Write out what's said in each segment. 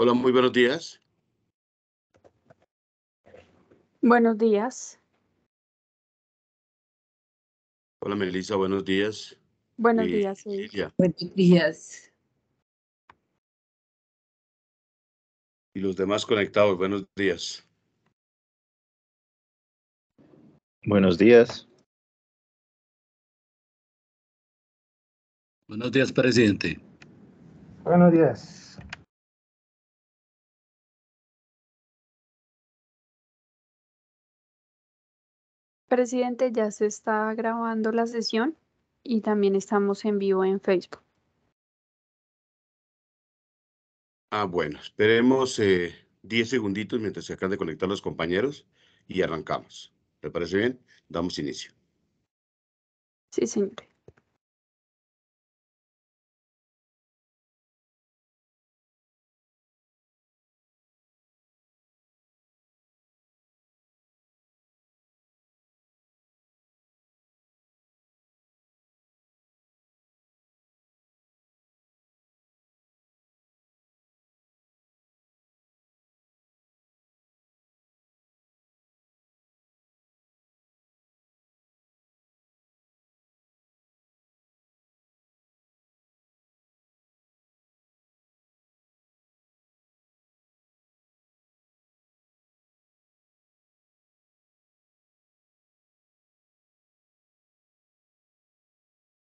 Hola, muy buenos días. Buenos días. Hola, Melissa, buenos días. Buenos eh, días, Buenos días. Y los demás conectados, buenos días. Buenos días. Buenos días, presidente. Buenos días. Presidente, ya se está grabando la sesión y también estamos en vivo en Facebook. Ah, bueno, esperemos eh, 10 segunditos mientras se acaban de conectar los compañeros y arrancamos. ¿Le parece bien? Damos inicio. Sí, señor.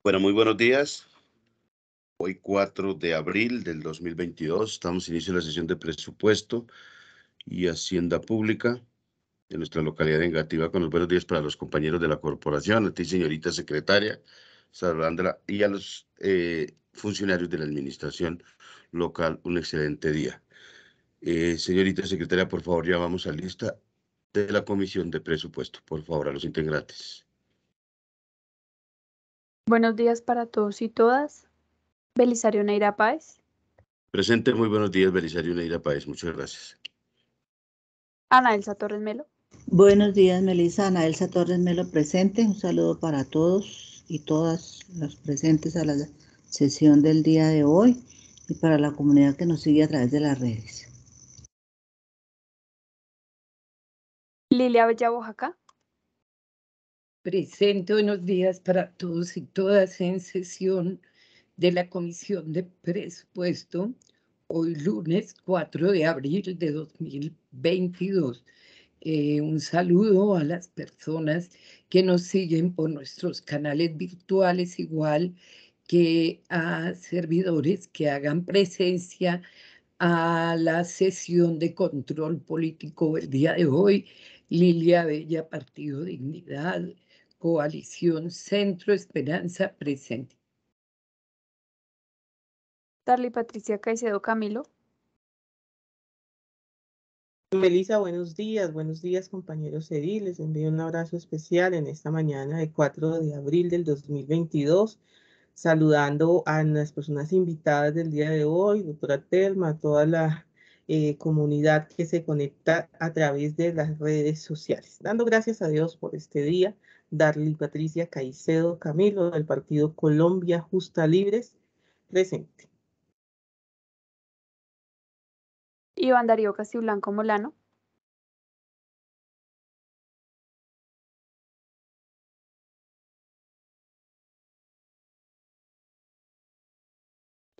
Bueno, muy buenos días. Hoy 4 de abril del 2022 estamos inicio de la sesión de presupuesto y Hacienda Pública de nuestra localidad de Engativá con los buenos días para los compañeros de la corporación, a ti señorita secretaria, Sandra, y a los eh, funcionarios de la administración local, un excelente día. Eh, señorita secretaria, por favor, ya vamos a lista de la comisión de presupuesto, por favor, a los integrantes. Buenos días para todos y todas. Belisario Neira Páez. Presente, muy buenos días, Belisario Neira Páez. Muchas gracias. Ana Elsa Torres Melo. Buenos días, Melisa. Ana Elsa Torres Melo presente. Un saludo para todos y todas los presentes a la sesión del día de hoy y para la comunidad que nos sigue a través de las redes. Lilia Bella Oaxaca presente buenos días para todos y todas en sesión de la Comisión de Presupuesto, hoy lunes 4 de abril de 2022. Eh, un saludo a las personas que nos siguen por nuestros canales virtuales, igual que a servidores que hagan presencia a la sesión de control político el día de hoy. Lilia Bella, Partido Dignidad, coalición Centro Esperanza presente. Darly Patricia Caicedo Camilo. Melissa, buenos días, buenos días compañeros Edil, les envío un abrazo especial en esta mañana de 4 de abril del 2022, saludando a las personas invitadas del día de hoy, doctora Telma, a toda la eh, comunidad que se conecta a través de las redes sociales. Dando gracias a Dios por este día, Darly Patricia Caicedo Camilo del partido Colombia Justa Libres, presente. Iván Darío Castiblanco Molano.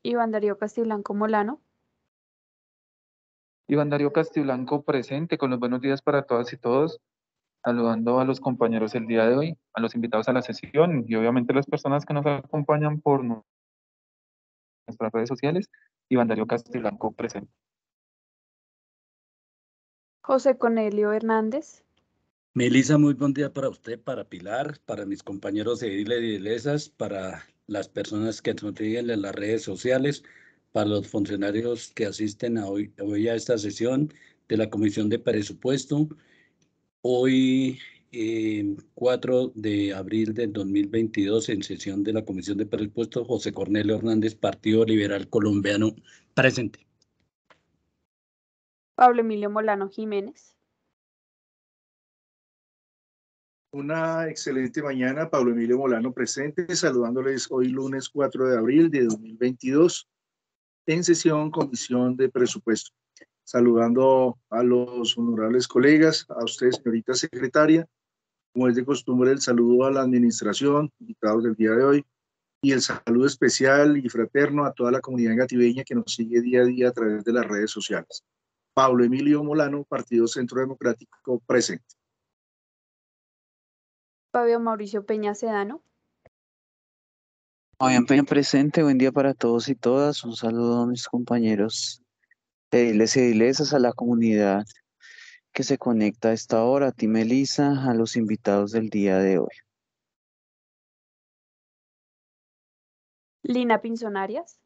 Iván Darío Castiblanco Molano. Iván Darío Castiblanco presente con los buenos días para todas y todos saludando a los compañeros el día de hoy, a los invitados a la sesión y obviamente a las personas que nos acompañan por nuestras redes sociales. Iván Darío Castillanco presente. José Cornelio Hernández. Melisa, muy buen día para usted, para Pilar, para mis compañeros de y Ilesas, para las personas que nos siguen en las redes sociales, para los funcionarios que asisten a hoy, hoy a esta sesión de la Comisión de Presupuesto Hoy, 4 eh, de abril del 2022, en sesión de la Comisión de Presupuestos, José Cornelio Hernández, Partido Liberal Colombiano, presente. Pablo Emilio Molano Jiménez. Una excelente mañana, Pablo Emilio Molano presente, saludándoles hoy lunes 4 de abril de 2022 en sesión Comisión de Presupuesto saludando a los honorables colegas, a usted, señorita secretaria. Como es de costumbre, el saludo a la administración, invitados del día de hoy, y el saludo especial y fraterno a toda la comunidad gativeña que nos sigue día a día a través de las redes sociales. Pablo Emilio Molano, Partido Centro Democrático, presente. Fabio Mauricio Peña Sedano. Fabián Peña presente, buen día para todos y todas. Un saludo a mis compañeros Pedirles y edilesas a la comunidad que se conecta a esta hora, a ti Melisa, a los invitados del día de hoy. Lina Pinzonarias.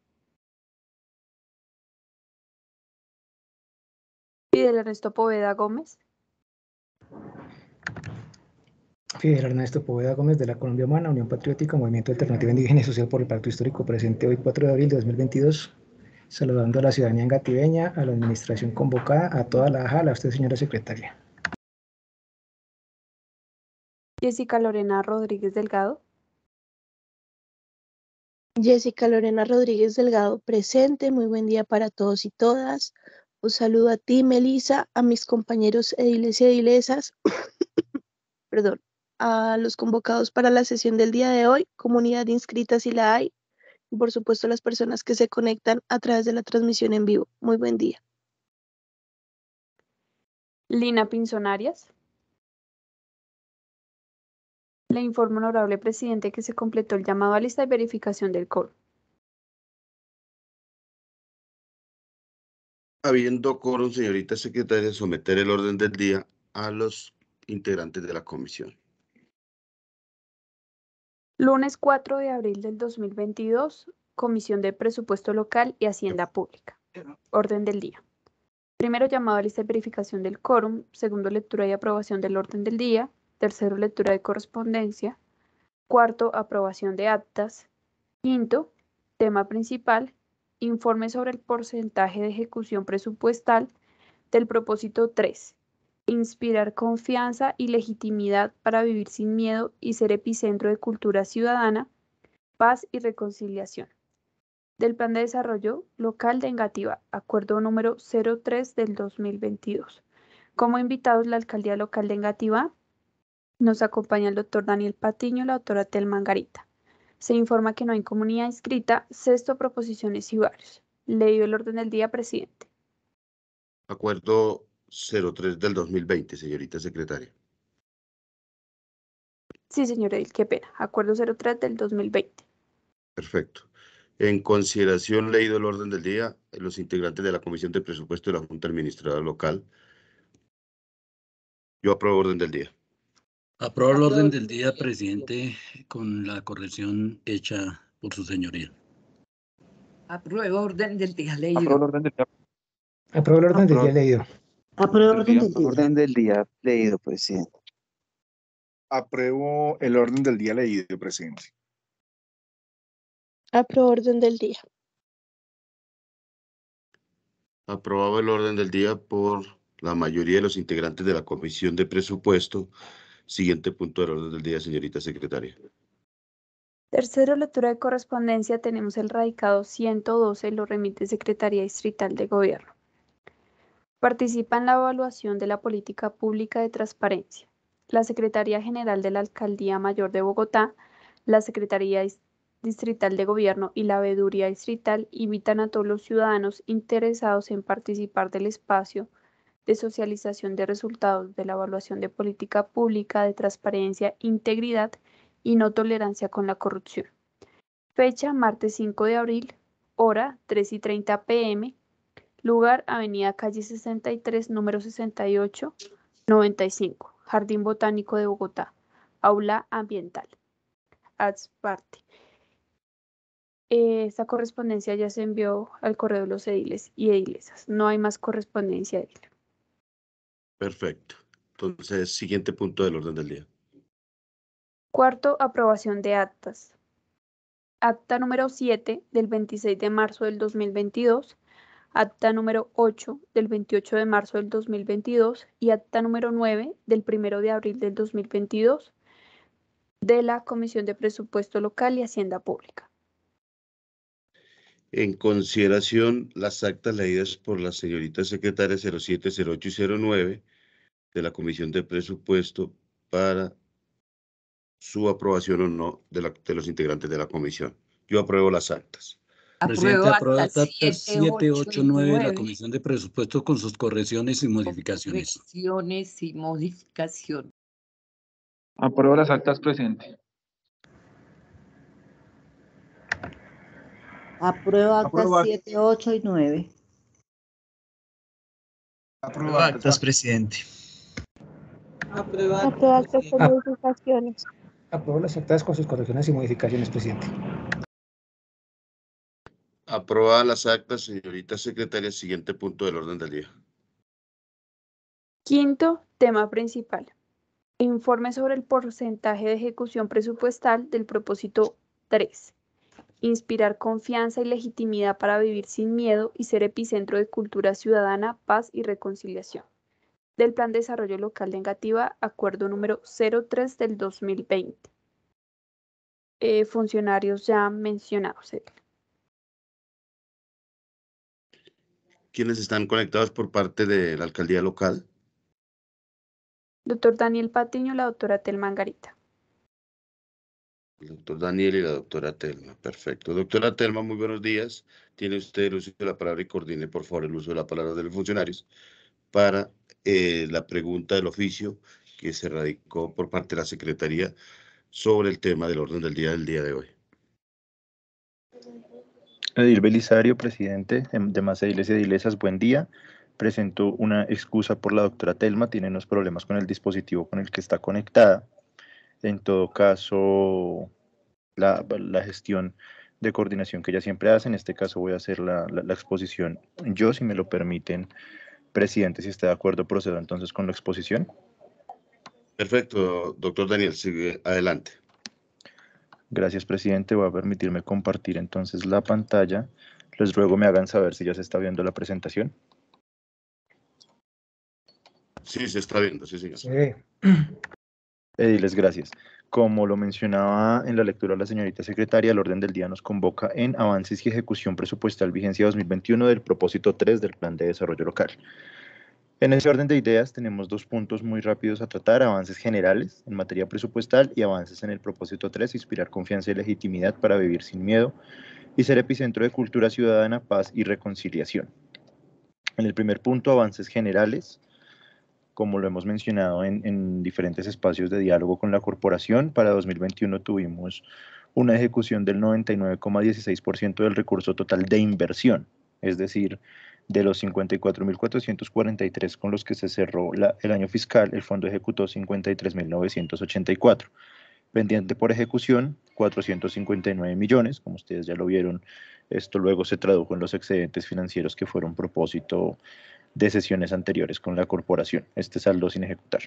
Fidel Ernesto Poveda Gómez. Fidel Ernesto Poveda Gómez de la Colombia Humana, Unión Patriótica, Movimiento Alternativo Indígena y Social por el Pacto Histórico, presente hoy 4 de abril de 2022 saludando a la ciudadanía engativeña, a la administración convocada, a toda la jala, a usted, señora secretaria. Jessica Lorena Rodríguez Delgado. Jessica Lorena Rodríguez Delgado presente. Muy buen día para todos y todas. Un saludo a ti, Melisa, a mis compañeros ediles y edilesas, perdón, a los convocados para la sesión del día de hoy, comunidad de inscritas si la hay, por supuesto las personas que se conectan a través de la transmisión en vivo. Muy buen día. Lina Pinzonarias. Le informo, honorable presidente, que se completó el llamado a lista de verificación del coro. Habiendo coro, señorita secretaria, someter el orden del día a los integrantes de la comisión. Lunes 4 de abril del 2022, Comisión de Presupuesto Local y Hacienda Pública. Orden del día. Primero llamado a lista de verificación del quórum. Segundo, lectura y aprobación del orden del día. Tercero, lectura de correspondencia. Cuarto, aprobación de actas. Quinto, tema principal. Informe sobre el porcentaje de ejecución presupuestal del propósito 3 inspirar confianza y legitimidad para vivir sin miedo y ser epicentro de cultura ciudadana, paz y reconciliación. Del Plan de Desarrollo Local de Engativá, acuerdo número 03 del 2022. Como invitados, la alcaldía local de Engativá nos acompaña el doctor Daniel Patiño, y la doctora Telma Mangarita. Se informa que no hay comunidad inscrita, sexto proposiciones y varios. Leído el orden del día, presidente. Acuerdo 03 del 2020, señorita secretaria. Sí, señor Edil, qué pena. Acuerdo 03 del 2020. Perfecto. En consideración, leído el orden del día, los integrantes de la Comisión de Presupuesto de la Junta Administradora Local. Yo apruebo el orden del día. Aprobar el orden del día, presidente, con la corrección hecha por su señoría. Apruebo orden del día leído. el orden del día leído. Apruebo ah, el orden del día. leído, presidente. Apruebo el orden del día leído, presidente. el orden del día. Aprobado el orden del día por la mayoría de los integrantes de la Comisión de Presupuesto. Siguiente punto del orden del día, señorita secretaria. Tercero, lectura de correspondencia. Tenemos el radicado 112, lo remite Secretaría Distrital de Gobierno. Participa en la evaluación de la política pública de transparencia, la Secretaría General de la Alcaldía Mayor de Bogotá, la Secretaría Distrital de Gobierno y la Veeduría Distrital invitan a todos los ciudadanos interesados en participar del espacio de socialización de resultados de la evaluación de política pública de transparencia, integridad y no tolerancia con la corrupción. Fecha, martes 5 de abril, hora 3 y 30 pm, Lugar, Avenida Calle 63, número 68, 95, Jardín Botánico de Bogotá, Aula Ambiental. Haz parte. Eh, esta correspondencia ya se envió al correo de los ediles y edilesas. No hay más correspondencia Perfecto. Entonces, siguiente punto del orden del día. Cuarto, aprobación de actas. Acta número 7 del 26 de marzo del 2022 acta número 8 del 28 de marzo del 2022 y acta número 9 del 1 de abril del 2022 de la Comisión de Presupuesto Local y Hacienda Pública. En consideración las actas leídas por la señorita secretaria 07, 08 y 09 de la Comisión de Presupuesto para su aprobación o no de los integrantes de la comisión. Yo apruebo las actas. Presidente, aprueba hasta 789 de la Comisión de Presupuestos con sus correcciones y modificaciones. Correcciones y modificaciones. Aprueba las actas Presidente. Aprueba actas 7, 8 y 9. Aprueba actas, presidente. Aprueba actas con modificaciones. Aprueba las actas con sus correcciones y modificaciones, presidente. Aprobadas las actas, señorita secretaria. Siguiente punto del orden del día. Quinto tema principal. Informe sobre el porcentaje de ejecución presupuestal del propósito 3. Inspirar confianza y legitimidad para vivir sin miedo y ser epicentro de cultura ciudadana, paz y reconciliación. Del Plan de Desarrollo Local de acuerdo número 03 del 2020. Eh, funcionarios ya mencionados. quienes están conectados por parte de la alcaldía local. Doctor Daniel Patiño, la doctora Telma Angarita. doctor Daniel y la doctora Telma, perfecto. Doctora Telma, muy buenos días. Tiene usted el uso de la palabra y coordine, por favor, el uso de la palabra de los funcionarios para eh, la pregunta del oficio que se radicó por parte de la Secretaría sobre el tema del orden del día del día de hoy. Edil Belisario, presidente de Masa Ediles y Edilesas, buen día. Presento una excusa por la doctora Telma, tiene unos problemas con el dispositivo con el que está conectada. En todo caso, la, gestión de coordinación que ella siempre hace, en este caso voy a hacer la, exposición yo, si me lo permiten, presidente, si está de acuerdo, procedo entonces con la exposición. Perfecto, doctor Daniel, sigue adelante. Gracias, presidente. Voy a permitirme compartir entonces la pantalla. Les ruego me hagan saber si ya se está viendo la presentación. Sí, se está viendo, sí, sí. Sí. Eh, Ediles, diles gracias. Como lo mencionaba en la lectura la señorita secretaria, el orden del día nos convoca en avances y ejecución presupuestal vigencia 2021 del propósito 3 del Plan de Desarrollo Local. En ese orden de ideas tenemos dos puntos muy rápidos a tratar, avances generales en materia presupuestal y avances en el propósito 3, inspirar confianza y legitimidad para vivir sin miedo y ser epicentro de cultura ciudadana, paz y reconciliación. En el primer punto, avances generales, como lo hemos mencionado en, en diferentes espacios de diálogo con la corporación, para 2021 tuvimos una ejecución del 99,16% del recurso total de inversión, es decir, de los 54.443 con los que se cerró el año fiscal, el fondo ejecutó 53.984. Pendiente por ejecución, 459 millones, como ustedes ya lo vieron, esto luego se tradujo en los excedentes financieros que fueron propósito de sesiones anteriores con la corporación, este saldo sin ejecutar.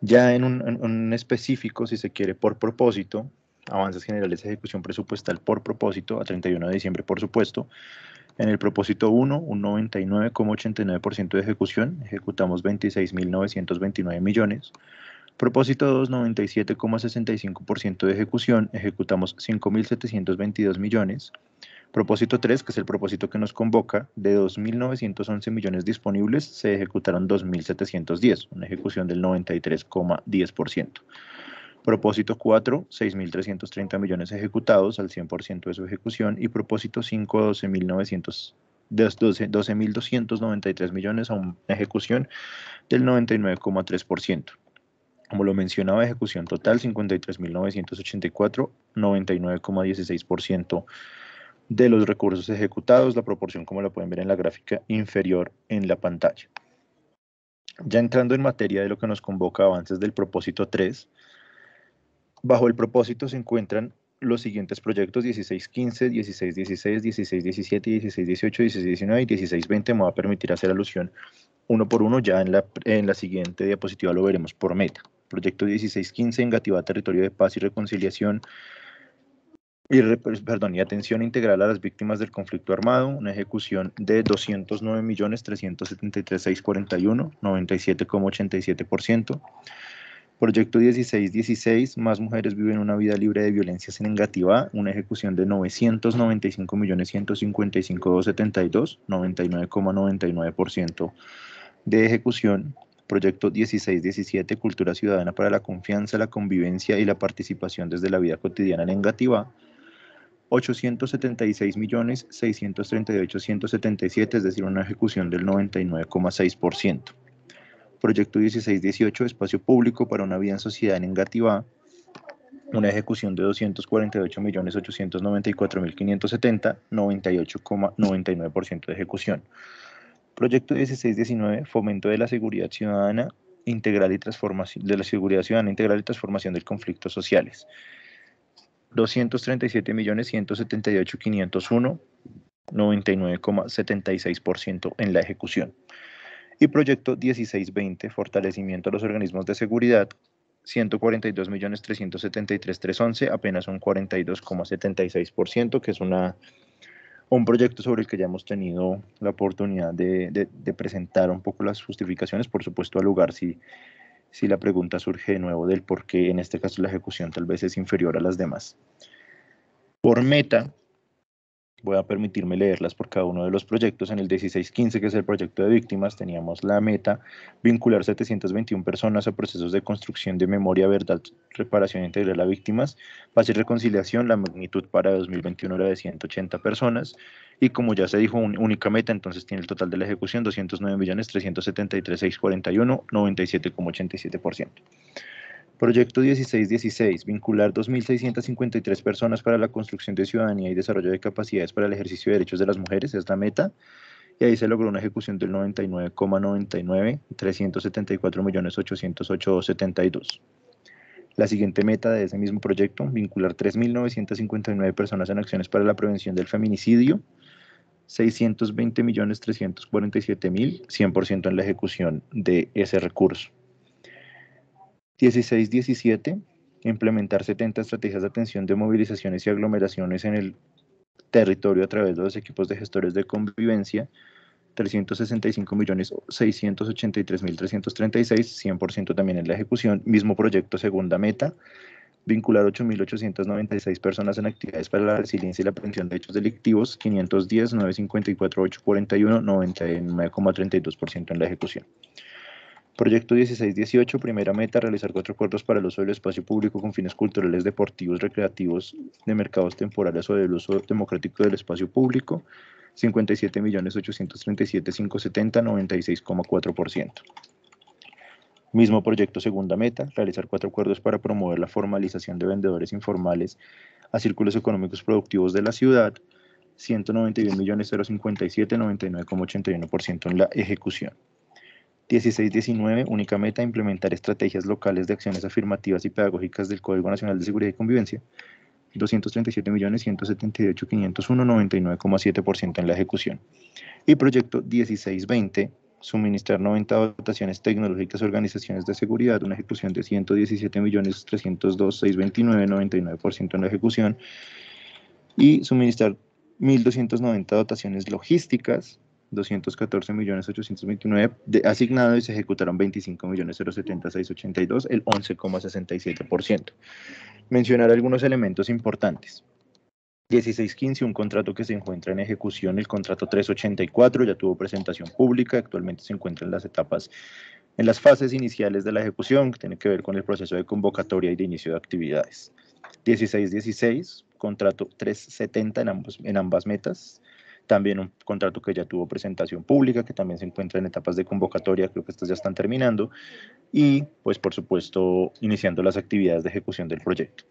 Ya en un, en un específico, si se quiere, por propósito, avances generales de ejecución presupuestal por propósito, a 31 de diciembre, por supuesto, en el propósito 1, un 99,89% de ejecución, ejecutamos 26.929 millones. Propósito 2, 97,65% de ejecución, ejecutamos 5.722 millones. Propósito 3, que es el propósito que nos convoca, de 2.911 millones disponibles se ejecutaron 2.710, una ejecución del 93,10%. Propósito 4, 6.330 millones ejecutados al 100% de su ejecución. Y propósito 5, 12.293 millones a una ejecución del 99,3%. Como lo mencionaba, ejecución total 53.984, 99,16% de los recursos ejecutados, la proporción como la pueden ver en la gráfica inferior en la pantalla. Ya entrando en materia de lo que nos convoca avances del propósito 3, Bajo el propósito se encuentran los siguientes proyectos 1615, 1616, 1617, 1618, 1619 y 1620. Me va a permitir hacer alusión uno por uno. Ya en la, en la siguiente diapositiva lo veremos por meta. Proyecto 1615, gativa Territorio de Paz y Reconciliación y, perdón, y atención integral a las víctimas del conflicto armado, una ejecución de 209.373.641, 97,87%. Proyecto 1616, Más mujeres viven una vida libre de violencias en Engativá, una ejecución de 995.155.272, 99,99% de ejecución. Proyecto 1617, Cultura Ciudadana para la Confianza, la Convivencia y la Participación desde la Vida Cotidiana en Engativá, 876.638.177, es decir, una ejecución del 99,6%. Proyecto 1618, Espacio Público para una Vida en Sociedad en Engativá, una ejecución de 248.894.570, 98,99% de ejecución. Proyecto 1619, Fomento de la Seguridad Ciudadana Integral y Transformación de la Seguridad Ciudadana Integral y Transformación del Conflictos Sociales. 237.178.501, 99,76% en la ejecución y proyecto 1620, fortalecimiento de los organismos de seguridad, 142.373.311, apenas un 42,76%, que es una, un proyecto sobre el que ya hemos tenido la oportunidad de, presentar un poco las justificaciones, por supuesto al lugar si, si la pregunta surge de nuevo del por qué en este caso la ejecución tal vez es inferior a las demás. Por meta, voy a permitirme leerlas por cada uno de los proyectos. En el 1615, que es el proyecto de víctimas, teníamos la meta vincular 721 personas a procesos de construcción de memoria, verdad, reparación integral a víctimas, paz y reconciliación. La magnitud para 2021 era de 180 personas. Y como ya se dijo, única meta, entonces tiene el total de la ejecución 209.373.641, 97,87%. Proyecto 1616, vincular 2.653 personas para la construcción de ciudadanía y desarrollo de capacidades para el ejercicio de derechos de las mujeres, es la meta. Y ahí se logró una ejecución del 99,99, 374.808.72. La siguiente meta de ese mismo proyecto, vincular 3.959 personas en acciones para la prevención del feminicidio, 620.347.100% en la ejecución de ese recurso. 16-17, implementar 70 estrategias de atención de movilizaciones y aglomeraciones en el territorio a través de los equipos de gestores de convivencia, 365.683.336, 100% también en la ejecución, mismo proyecto, segunda meta, vincular 8.896 personas en actividades para la resiliencia y la prevención de hechos delictivos, 510, 954, 841, 99,32% en la ejecución. Proyecto 1618, primera meta, realizar cuatro acuerdos para el uso del espacio público con fines culturales, deportivos, recreativos, de mercados temporales o del uso democrático del espacio público, 57.837.570, 96,4%. Mismo proyecto, segunda meta, realizar cuatro acuerdos para promover la formalización de vendedores informales a círculos económicos productivos de la ciudad, 191.057.99,81% en la ejecución. 1619, única meta, implementar estrategias locales de acciones afirmativas y pedagógicas del Código Nacional de Seguridad y Convivencia. 237.178.501, 99,7% en la ejecución. Y proyecto 1620, suministrar 90 dotaciones tecnológicas a organizaciones de seguridad, una ejecución de 117.302.629, 99% en la ejecución. Y suministrar 1.290 dotaciones logísticas 214.829 asignados y se ejecutaron 25.076.82, el 11,67%. Mencionar algunos elementos importantes. 1615, un contrato que se encuentra en ejecución, el contrato 384, ya tuvo presentación pública, actualmente se encuentra en las etapas, en las fases iniciales de la ejecución, que tiene que ver con el proceso de convocatoria y de inicio de actividades. 1616, contrato 370 en, en ambas metas, también un contrato que ya tuvo presentación pública, que también se encuentra en etapas de convocatoria, creo que estas ya están terminando. Y, pues, por supuesto, iniciando las actividades de ejecución del proyecto.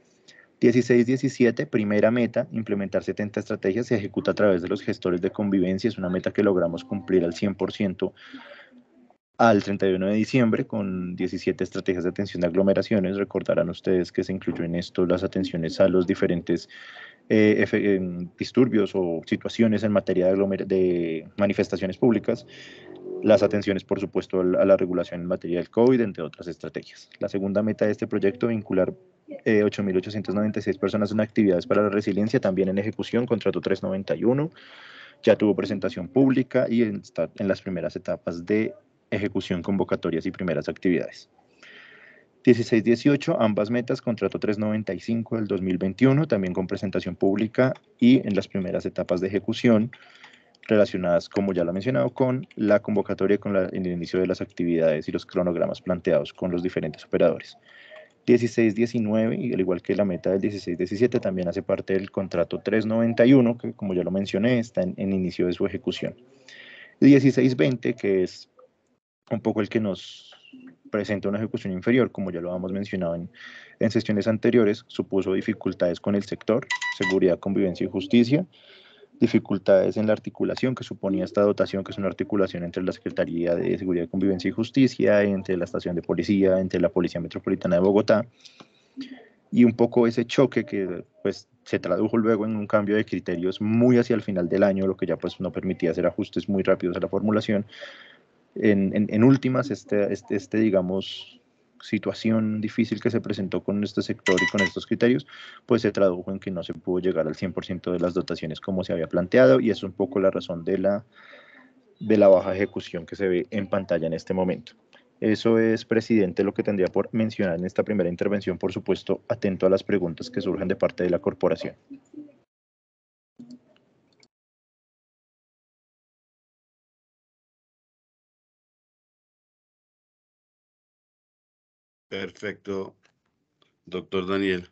16-17, primera meta, implementar 70 estrategias, se ejecuta a través de los gestores de convivencia, es una meta que logramos cumplir al 100% al 31 de diciembre con 17 estrategias de atención de aglomeraciones. Recordarán ustedes que se incluyó en esto las atenciones a los diferentes eh, em, disturbios o situaciones en materia de, manifestaciones públicas, las atenciones, por supuesto, a la, regulación en materia del COVID, entre otras estrategias. La segunda meta de este proyecto, vincular 8.896 eh, personas en actividades para la resiliencia, también en ejecución, contrato 391, ya tuvo presentación pública y está en las primeras etapas de ejecución, convocatorias y primeras actividades. 16-18, ambas metas, contrato 395 del 2021, también con presentación pública y en las primeras etapas de ejecución relacionadas, como ya lo he mencionado, con la convocatoria, con el inicio de las actividades y los cronogramas planteados con los diferentes operadores. 16-19, y al igual que la meta del 16-17, también hace parte del contrato 391, que como ya lo mencioné, está en inicio de su ejecución. 16-20, que es un poco el que nos presenta una ejecución inferior, como ya lo hemos mencionado en, en sesiones anteriores, supuso dificultades con el sector, seguridad, convivencia y justicia, dificultades en la articulación que suponía esta dotación, que es una articulación entre la Secretaría de Seguridad, Convivencia y Justicia, entre la Estación de Policía, entre la Policía Metropolitana de Bogotá, y un poco ese choque que pues se tradujo luego en un cambio de criterios muy hacia el final del año, lo que ya pues no permitía hacer ajustes muy rápidos a la formulación, en, últimas, este, este, este, digamos, situación difícil que se presentó con este sector y con estos criterios, pues se tradujo en que no se pudo llegar al 100% de las dotaciones como se había planteado y es un poco la razón de la, de la baja ejecución que se ve en pantalla en este momento. Eso es, presidente, lo que tendría por mencionar en esta primera intervención, por supuesto, atento a las preguntas que surgen de parte de la corporación. Perfecto, doctor Daniel.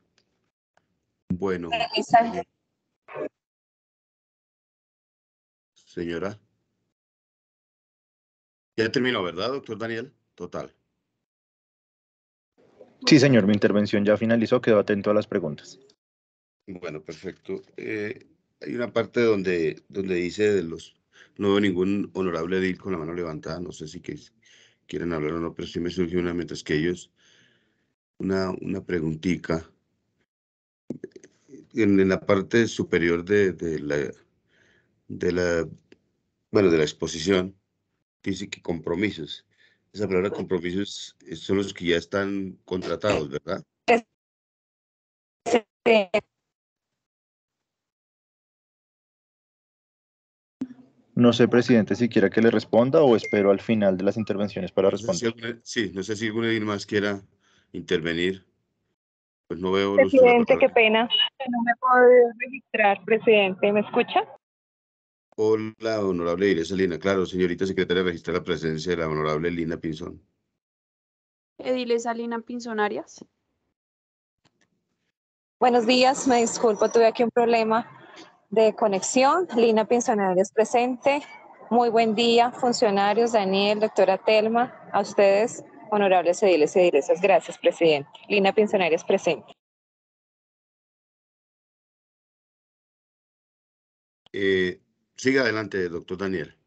Bueno. Eh, Señora. Ya terminó, ¿verdad, doctor Daniel? Total. Sí, señor, mi intervención ya finalizó, quedó atento a las preguntas. Bueno, perfecto. Eh, hay una parte donde, donde dice de los... No veo ningún honorable edil con la mano levantada, no sé si quieren hablar o no, pero sí me surgió una mientras que ellos una, una preguntita. En, la parte superior de, de, la, de, la, bueno, de la exposición, dice que compromisos. Esa palabra compromisos eh, son los que ya están contratados, ¿verdad? No sé, presidente, si quiera que le responda o espero al final de las intervenciones para responder. sí, no sé si alguna más quiera intervenir. Pues no veo. Presidente, qué pena. No me puedo registrar, presidente. ¿Me escucha? Hola, honorable Iglesia Lina. Claro, señorita secretaria, registra la presencia de la honorable Lina Pinzón. Ediles Lina Pinzón Arias. Buenos días, me disculpo, tuve aquí un problema de conexión. Lina Pinzón Arias presente. Muy buen día, funcionarios, Daniel, doctora Telma, a ustedes Honorable y edilesas, gracias, presidente. Lina Pincionarias, presente. Eh, siga adelante, doctor Daniel.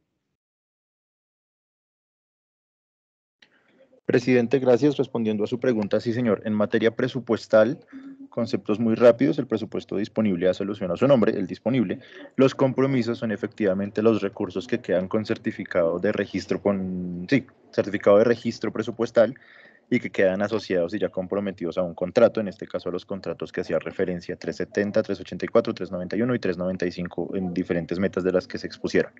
Presidente, gracias. Respondiendo a su pregunta, sí, señor. En materia presupuestal, conceptos muy rápidos, el presupuesto disponible solución a su nombre, el disponible. Los compromisos son efectivamente los recursos que quedan con certificado de registro, con, certificado de registro presupuestal y que quedan asociados y ya comprometidos a un contrato, en este caso a los contratos que hacía referencia 370, 384, 391 y 395 en diferentes metas de las que se expusieron.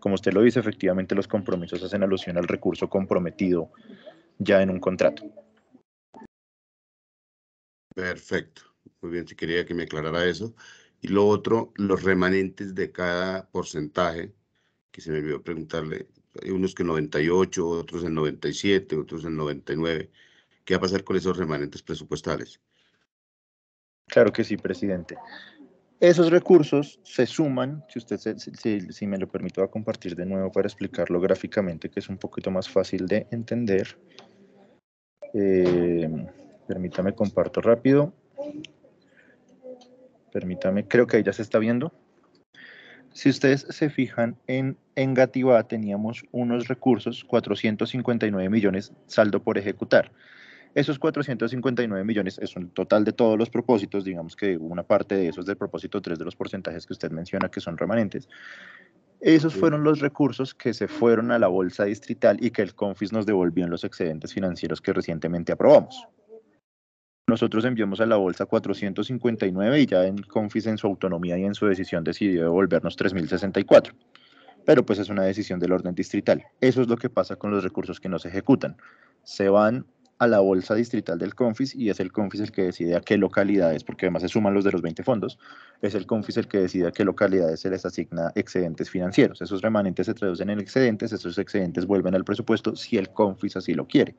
Como usted lo dice, efectivamente los compromisos hacen alusión al recurso comprometido ya en un contrato. Perfecto. Muy bien, si quería que me aclarara eso. Y lo otro, los remanentes de cada porcentaje, que se me olvidó preguntarle, hay unos que en 98, otros en 97, otros en 99. ¿Qué va a pasar con esos remanentes presupuestales? Claro que sí, presidente. Esos recursos se suman, si usted si, me lo permito a compartir de nuevo para explicarlo gráficamente, que es un poquito más fácil de entender. Eh, Permítame, comparto rápido. Permítame, creo que ahí ya se está viendo. Si ustedes se fijan, en Gativá teníamos unos recursos, 459 millones saldo por ejecutar. Esos 459 millones es un total de todos los propósitos, digamos que una parte de esos es del propósito tres de los porcentajes que usted menciona que son remanentes. Esos fueron los recursos que se fueron a la bolsa distrital y que el Confis nos devolvió en los excedentes financieros que recientemente aprobamos. Nosotros enviamos a la bolsa 459 y ya el Confis en su autonomía y en su decisión decidió devolvernos 3064. Pero pues es una decisión del orden distrital. Eso es lo que pasa con los recursos que no se ejecutan. Se van a la bolsa distrital del Confis y es el Confis el que decide a qué localidades, porque además se suman los de los 20 fondos, es el Confis el que decide a qué localidades se les asigna excedentes financieros. Esos remanentes se traducen en excedentes, esos excedentes vuelven al presupuesto si el Confis así lo quiere.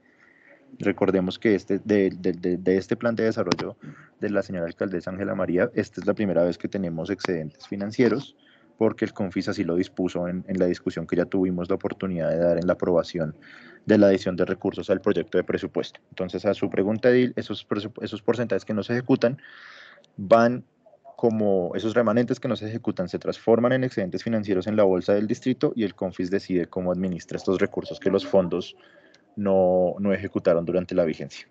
Recordemos que este, de, este plan de desarrollo de la señora alcaldesa Ángela María, esta es la primera vez que tenemos excedentes financieros, porque el CONFIS así lo dispuso en, la discusión que ya tuvimos la oportunidad de dar en la aprobación de la adición de recursos al proyecto de presupuesto. Entonces, a su pregunta, Edil, esos, esos porcentajes que no se ejecutan van como esos remanentes que no se ejecutan se transforman en excedentes financieros en la bolsa del distrito y el CONFIS decide cómo administra estos recursos que los fondos no, no ejecutaron durante la vigencia.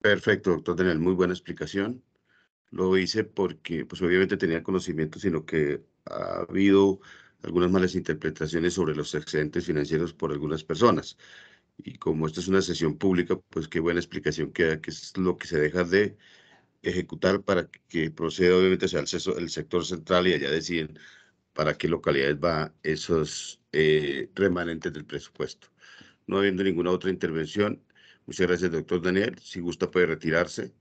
Perfecto, doctor Daniel, muy buena explicación. Lo hice porque, pues obviamente tenía conocimiento, sino que ha habido algunas malas interpretaciones sobre los excedentes financieros por algunas personas. Y como esta es una sesión pública, pues qué buena explicación queda, que es lo que se deja de ejecutar para que proceda obviamente sea el sector central y allá deciden para qué localidades va esos eh, remanentes del presupuesto. No habiendo ninguna otra intervención, muchas gracias, doctor Daniel. Si gusta, puede retirarse.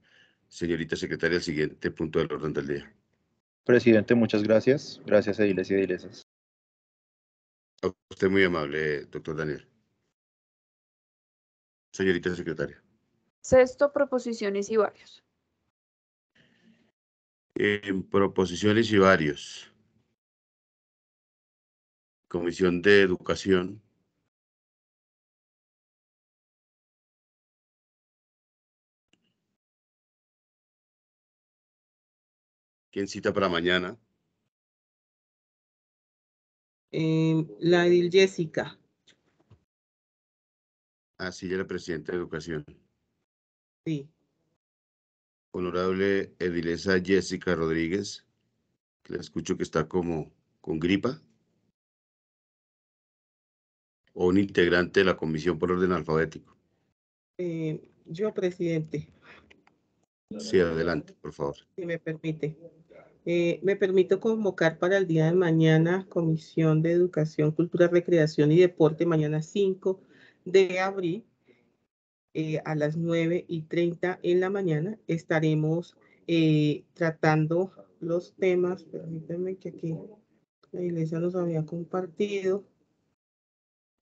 Señorita secretaria, el siguiente punto del orden del día. Presidente, muchas gracias. Gracias, ediles y edilesas. A usted muy amable, doctor Daniel. Señorita secretaria. Sexto, proposiciones y varios. En proposiciones y varios. Comisión de Educación. ¿Quién cita para mañana? Em, la edil Jessica. Ah, sí, ya la presidenta de Educación. Sí. Honorable Edilesa Jessica Rodríguez, que la escucho que está como con gripa o un integrante de la comisión por orden alfabético? Eh, yo, presidente. Sí, adelante, por favor. Si me permite. Eh, me permito convocar para el día de mañana Comisión de Educación, Cultura, Recreación y Deporte, mañana 5 de abril eh, a las 9 y 30 en la mañana. Estaremos tratando los temas, permítanme que aquí la iglesia nos había compartido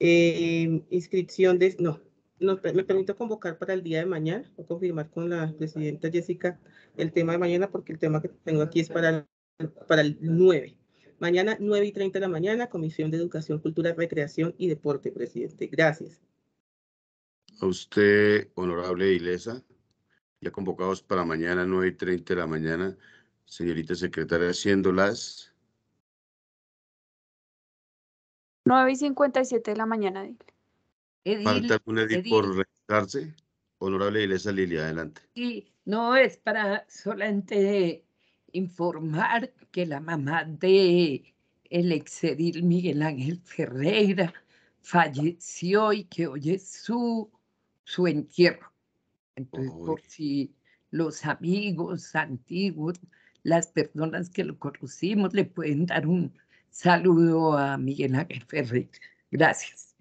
eh, inscripción de, no, me permito convocar para el día de mañana o confirmar con la presidenta Jessica el tema de mañana porque el tema que tengo aquí es para para el 9. Mañana 9 y 30 de la mañana, Comisión de Educación, Cultura, Recreación y Deporte, presidente. Gracias. A usted, honorable Ilesa, ya convocados para mañana 9 y 30 de la mañana, señorita secretaria, haciéndolas Nueve y siete de la mañana, Dile. Edil, ¿Falta un edil, por registrarse? Honorable Iglesia Lilia, adelante. Sí, no es para solamente informar que la mamá de el exedil Miguel Ángel Ferreira falleció y que hoy es su, su entierro. Entonces, por si los amigos antiguos, las personas que lo conocimos, le pueden dar un, Saludo a Miguel Ángel Ferri. Gracias.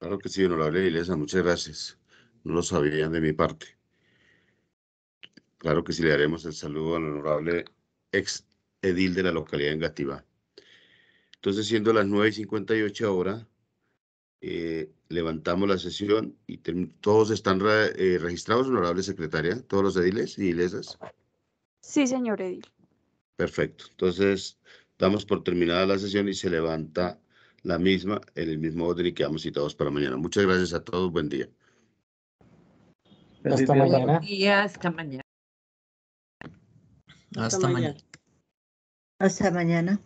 Claro que sí, honorable Ilesa, muchas gracias. No lo sabían de mi parte. Claro que sí, le daremos el saludo al honorable ex edil de la localidad en Engativá. Entonces, siendo las 9.58 y eh, levantamos la sesión y todos están eh, registrados, honorable secretaria, todos los ediles y ilesas. Sí, señor edil. Perfecto. Entonces, Damos por terminada la sesión y se levanta la misma en el mismo orden y quedamos citados para mañana. Muchas gracias a todos. Buen día. Hasta mañana. Hasta mañana. Hasta mañana. Hasta mañana.